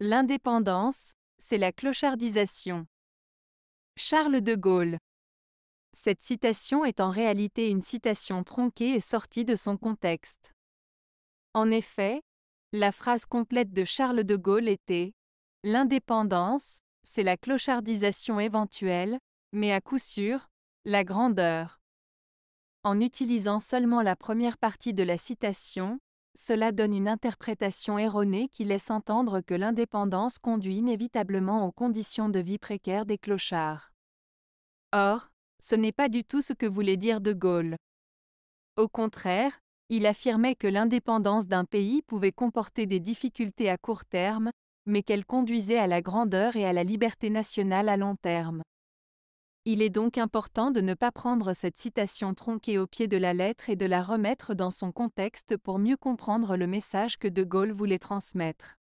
L'indépendance, c'est la clochardisation. Charles de Gaulle. Cette citation est en réalité une citation tronquée et sortie de son contexte. En effet, la phrase complète de Charles de Gaulle était ⁇ L'indépendance, c'est la clochardisation éventuelle, mais à coup sûr, la grandeur. ⁇ En utilisant seulement la première partie de la citation, cela donne une interprétation erronée qui laisse entendre que l'indépendance conduit inévitablement aux conditions de vie précaires des clochards. Or, ce n'est pas du tout ce que voulait dire De Gaulle. Au contraire, il affirmait que l'indépendance d'un pays pouvait comporter des difficultés à court terme, mais qu'elle conduisait à la grandeur et à la liberté nationale à long terme. Il est donc important de ne pas prendre cette citation tronquée au pied de la lettre et de la remettre dans son contexte pour mieux comprendre le message que De Gaulle voulait transmettre.